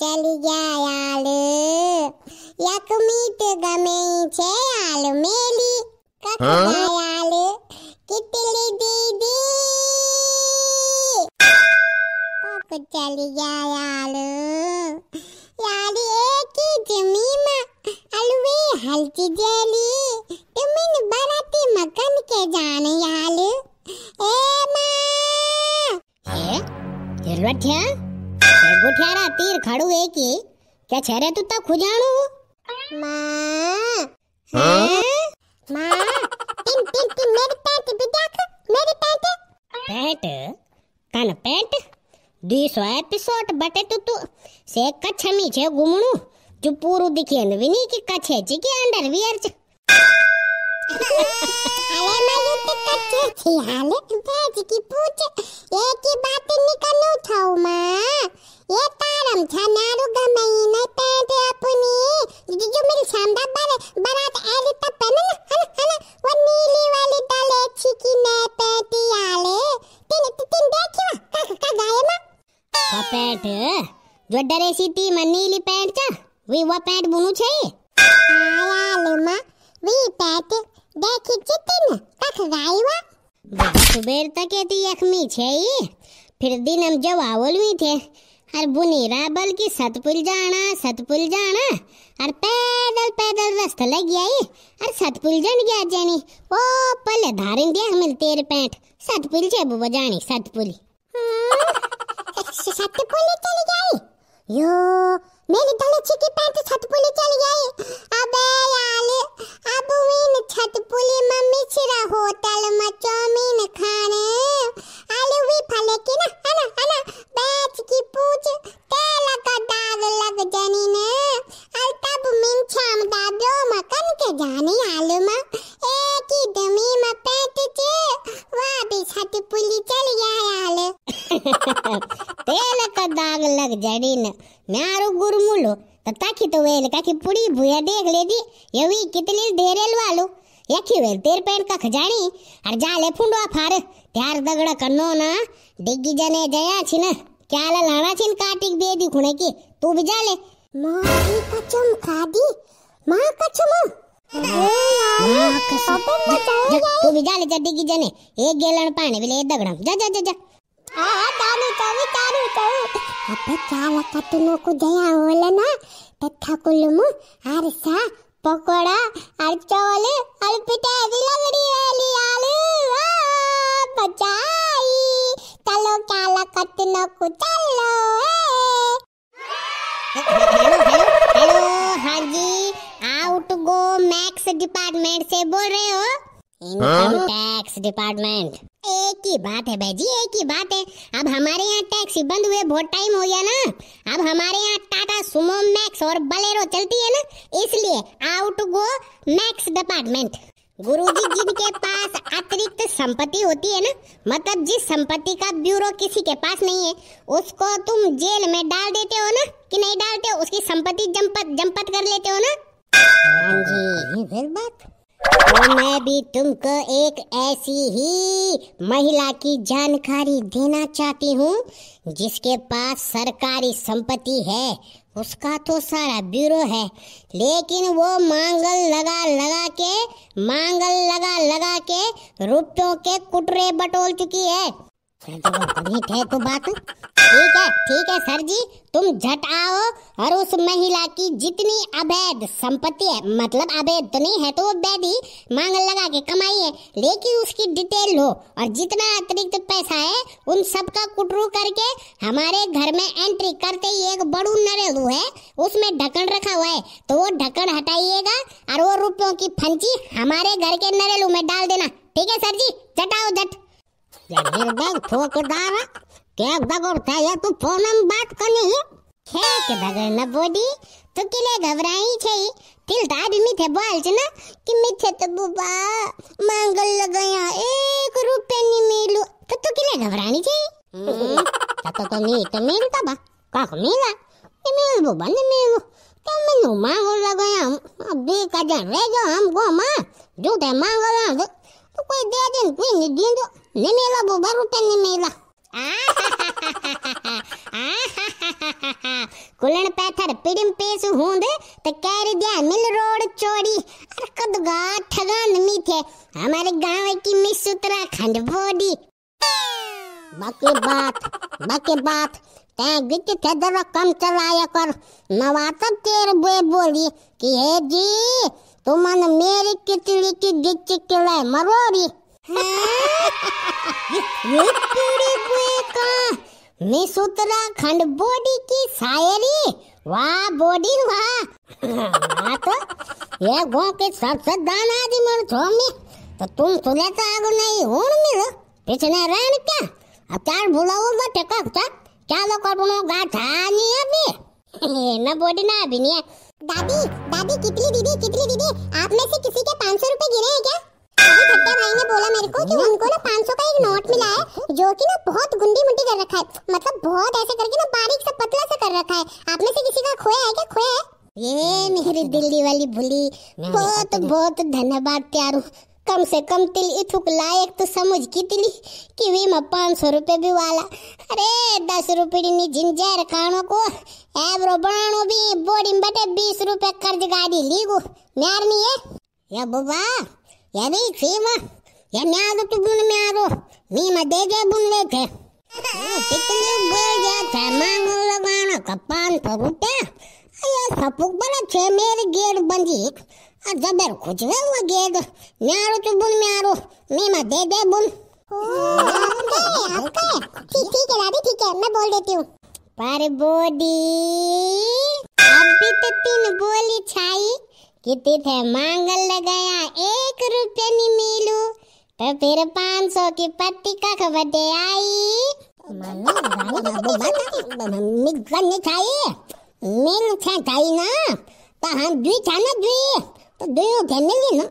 ಚಲಿಯಾಳು ಯಾಕ ಮೀಟ್ ಗಮೇಚೆ ಆಳು ಮೇಲಿ ಕಕ್ಕಯಾಳು ಕಿತ್ತಲಿ ದೀದಿ ಪಾಪ ಚಲಿಯಾಳು ಯಾರು ಏಕೆ ಜಮೀಮ ಅಳುವೆ ಹಲ್ತಿ ಜೇಲಿ ತುಮಿನ ಬರತಿ ಮಕನ್ ಕೆ ಜಾಣಯಾಳು ಏ ಮಾ ಏ ಎಲ್ವಟ್ಯಾ ગુઠિયારા તીર ખાડું એકી કે છેરે તું તા ખુજાણું माँ माँ टिम टिम टिम मेरी पैंट बिटा मेरी पैंट पैंट कन पैंट दी सौ एपिसोड बटे तू तू से कच्छ मी छे गुमणू जो पूरू दिखे न विनी की कच्छ है जी की अंडरवियर छ अरे मैं ये तो कच्छ थी हाले बैज की पूछ जो જો ડરેસી તી માં નીલી પેન્ટ છે વીવા પેન્ટ બુનું છે वी पैंट વી પેન્ટ દેખી ચિતિન તખ ગાઈવા સુબેર તકે તી યખમી છે ઈ फिर दिन हम जब आवल में थे हर बुनी राबल की सतपुल जाना सतपुल जाना और पैदल पैदल रस्त लग गया और सतपुल जन गया जानी ओ पल धारिन दिया हमें तेरे पैंट सतपुल से बुबा जानी सतपुल हम्म, सतपुल चली गई यो मेरी गलछी चिकी पैंट छत पुली चल गई अबे याले अब वीन छत पुली मम्मी चिरा होटल में चाउमीन खाने आलू वी फले की ना है ना तो वेल का की पूरी भुया देख ले दी लेदी कितनी कितली ढेरेल वालो यखी वेल तेर पेन का खजानी और जाले फुंडवा फार त्यार दगड़ा करनो ना डिग्गी जने जया छिन क्या ला लाना छिन काटिक दे दी खुने की तू भी जाले मारी कचम खादी मां कचम तू भी जाले जा डिग्गी जने एक गेलन पाने बिले दगड़म जा जा जा जा आ तानी तानी तानी तानी अबे क्या लगा तूने को जया होले ना पट्ठा कुल्लू में अरसा पकोड़ा और चावल और पिटाई लकड़ी वाली आलू जी आउट गो मैक्स डिपार्टमेंट से बोल रहे हो इनकम टैक्स डिपार्टमेंट एक ही बात है भाई जी एक ही बात है अब हमारे यहाँ टैक्सी बंद हुए बहुत टाइम हो गया ना अब हमारे यहाँ टाटा सुमो मैक्स और बलेरो चलती है ना इसलिए आउट गो मैक्स डिपार्टमेंट गुरुजी जिनके पास अतिरिक्त संपत्ति होती है ना मतलब जिस संपत्ति का ब्यूरो किसी के पास नहीं है उसको तुम जेल में डाल देते हो ना कि नहीं डालते हो उसकी संपत्ति जमपत जमपत कर लेते हो ना हाँ जी ये फिर बात तो मैं भी तुमको एक ऐसी ही महिला की जानकारी देना चाहती हूँ जिसके पास सरकारी संपत्ति है उसका तो सारा ब्यूरो है लेकिन वो मांगल लगा लगा के मांगल लगा लगा के रुपयों के कुटरे बटोल चुकी है ठीक तो थे तो बात ठीक है ठीक है सर जी तुम झट आओ और उस महिला की जितनी अवैध संपत्ति है मतलब अवैध तो नहीं है तो वो वैधी मांग लगा के कमाई है लेकिन उसकी डिटेल लो और जितना अतिरिक्त तो पैसा है उन सबका कुटरू करके हमारे घर में एंट्री करते ही एक बड़ू नरेलू है उसमें ढक्कन रखा हुआ है तो वो ढक्कन हटाइएगा और वो रुपयों की फंची हमारे घर के नरेलू में डाल देना ठीक है सर जी आओ झट ತೆಗೆದಾಗ ಪೋಕುದಾರ કેગદગોરતા એ તું ફોનમ વાત કની હે કે બગર ન બોડી તો કિલે ગભરાઈ છે તિલ દાડી મીઠે બોલ છે ને કે મીઠે તો બુબા માંગલ લગાયા એક રૂપિયા ની મેલું તો તું કિલે ગભરાણી છે તો તો તો મીઠ મેલતા બા કાક મેલા એ મેલ બુબા ને મેલું તો મેલું માંગલ લગાયા બે કાજા રેજો આમ ગોમાં જો તે માંગલ આવે ನೀನು ನಿಡ್ಡಿಂದು ನಿಮ್ಮಿಲ್ಲ ಬೊಬ್ಬರುಟ ನಿಮ್ಮಿಲ್ಲ कुलण पैथर पिड़म पेस होंद त कैर दिया मिल रोड चोरी अर कदगा ठगान मीठे हमारे गांव की मिस उत्तराखंड बोडी बाकी बात बाकी बात तै गिट थे दरो कम चलाया कर नवाता तेर बे बोली कि हे जी तुमने मेरी तितली की गिच्ची किलाए मरोरी मिस उत्तराखंड बॉडी की शायरी वाह बॉडी वाह तो ये गांव के सबसे दान आदि मर छोमी तो तुम तुले तो आगो नहीं होन मिल पिछने रहन क्या अब चार बुलाओ मैं टकक क्या लोग करूँ गाठा नहीं अभी ना बॉडी ना अभी नहीं है दादी दादी कितनी दीदी कितनी दीदी आप में से किसी के पाँच सौ रूपए गिरे हैं क्या खट्टे भाई ने बोला मेरे को कि उनको ना पाँच सौ का एक नोट मिला है जो कि ना बहुत गुंडी मुंडी कर रखा है मतलब बहुत ऐसे करके ना बारीक सा पतला सा कर रखा है आप में से किसी का खोया है क्या खोया है ये मेरी दिल्ली वाली भूली बहुत बहुत धन्यवाद प्यारू कम से कम तिल इथुक लायक तो समझ की तिली कि वे में पाँच सौ रुपये भी वाला अरे दस रुपये नी जिंजर खानो को एवरो बनानो भी बोरी में बटे बीस रुपये कर्ज गाड़ी लीगो म्यार नहीं है या बुबा या भी मैं या म्यारो तू बुन म्यारो मी मैं दे दे बुन ले थे कितने बोल गया थे मांगो लगाना कपान पर फगुटे अरे सपुक बना छे मेरे गेट बंदी ಅದರ ಕುಜವೆ ಒಗೆದು ಮ್ಯಾರು ತುಬ್ಬುನ್ ಮ್ಯಾರು ಮೇಮ दे दे बुन ठीक है दादी ठीक है मैं बोल देती हूँ पर बोडी अब भी तो तीन बोली छाई कितने थे मांगल लगाया एक रुपये नहीं मिलू तो फिर पाँच सौ की पत्ती का खबर दे आई मिगन मिल छाई ना तो हम दुई छाना दुई 대면이는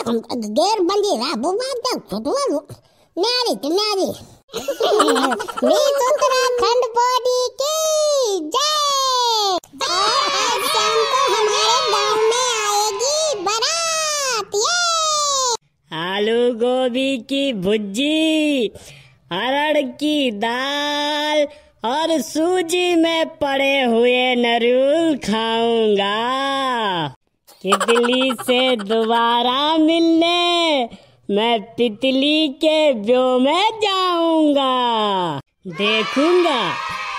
에금 대를 반지라 뭐만다 저도로 나리 나리 미 손들아 खंड बॉडी की जय आज शाम को हमारे गांव में आलू गोभी की भुजी अरड़ की दाल और सूजी में पड़े हुए नरूल खाऊंगा कि दिल्ली से दोबारा मिलने मैं तितली के ब्यो में जाऊंगा देखूंगा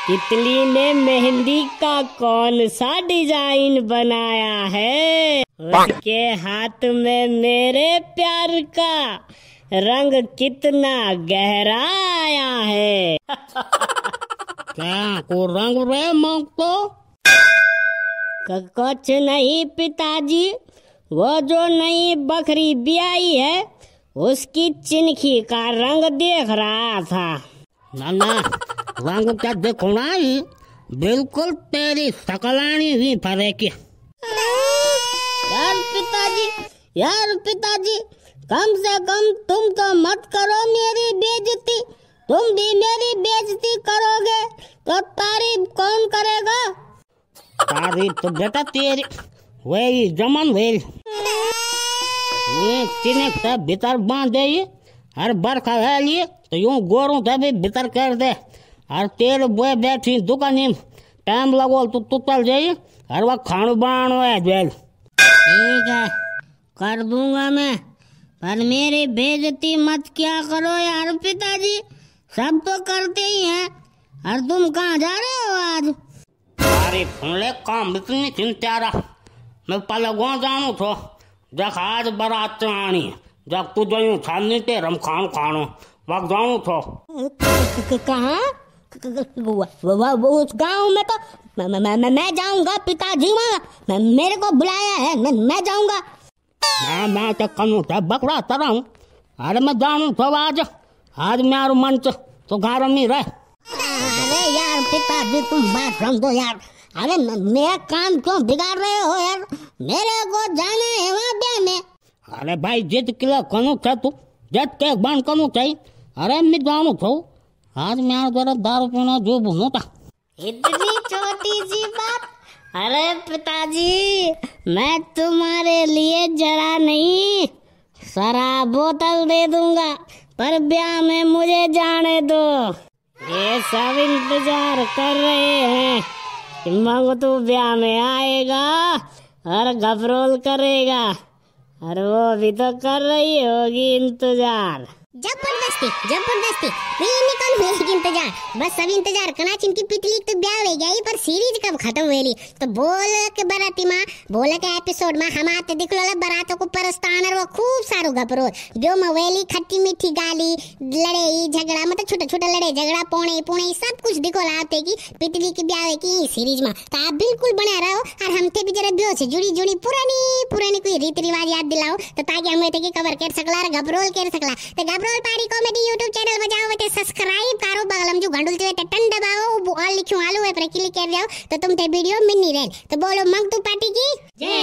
तितली ने मेहंदी का कौन सा डिजाइन बनाया है उसके हाथ में मेरे प्यार का रंग कितना गहरा आया है क्या को रंग रहे मांग तो कुछ नहीं पिताजी वो जो नई बकरी ब्याई है उसकी चिनखी का रंग देख रहा था नाना रंग क्या तो ना ही बिल्कुल तेरी सकलानी फरे की यार पिताजी यार पिताजी कम से कम तुम तो मत करो मेरी बेजती तुम भी मेरी बे read to better theory. Well, German well. तिनक तब भीतर बांध दे हर बर खा लिए तो यूं गोरू भी भीतर कर दे हर तेल बोए बैठी दुकानी टाइम लगो तो तू चल जाइए हर वक्त खाणू बनानो है जेल ठीक है कर दूंगा मैं पर मेरी बेजती मत क्या करो यार पिताजी सब तो करते ही हैं और तुम कहाँ जा रहे हो आज अरे फुले काम इतनी चिंत्यारा मैं पहले पलगवा जानू थो तो जख आज बरात आनी जख तू जो छानी ते रम खान खानो वक जानू थो तो। कहाँ गांव में तो मैं मैं मैं, मैं जाऊंगा पिताजी वहाँ मेरे को बुलाया है मैं मैं जाऊंगा मैं मैं तो कनू था बकरा तरा हूँ अरे मैं जानू तो आज आज मैं मंच तो घर में रह अरे यार पिताजी तुम बात समझो यार अरे मेरा काम क्यों बिगाड़ रहे हो यार मेरे को जाने है वहाँ पे में અરે ભાઈ જીત કિલો કોનું છે તું જીત કે બંધ કોનું છે અરે મેં જાણું છું આજ મેં જરા दारू पीना जो ભૂનું था इतनी छोटी सी बात अरे पिताजी मैं तुम्हारे लिए जरा नहीं सारा बोतल दे दूंगा पर ब्याह में मुझे जाने दो ये सब इंतजार कर रहे हैं मंग तू तो ब्याह में आएगा और घबरोल करेगा और वो भी तो कर रही होगी इंतजार जबरदस्ती जबरदस्ती मिली कौन हुई इंतजार बस सब इंतजार कना चिनकी पिटली तो ब्याह हो गई पर सीरीज कब खत्म हुई तो बोल के बराती माँ बोल के एपिसोड में हम आते दिख लो बरातों को परस्तान और खूब सारो गपरो जो मवेली खट्टी मीठी गाली लड़ाई झगड़ा मतलब छोटा छोटा लड़े झगड़ा पौने पुणे सब कुछ दिखो लाते की पिटली की ब्याह की सीरीज में तो आप बिल्कुल बने रहो और हम थे भी जरा ब्यो से जुड़ी जुड़ी पुरानी पुरानी कोई रीति रिवाज याद दिलाओ तो ताकि हम थे की कवर कर सकला और घबरोल कर सकला तो घबरोल ગર્લ પાડી કોમેડી YouTube ચેનલ બજાવો એટલે સબસ્ક્રાઇબ કરો બગલમ જો ગંડુલ જો એટલે ટન દબાવો બોલ લખ્યું આલો હોય પર ક્લિક કરી દો તો તમને वीडियो मिल नहीं रहे तो बोलो मंग तू पार्टी की जय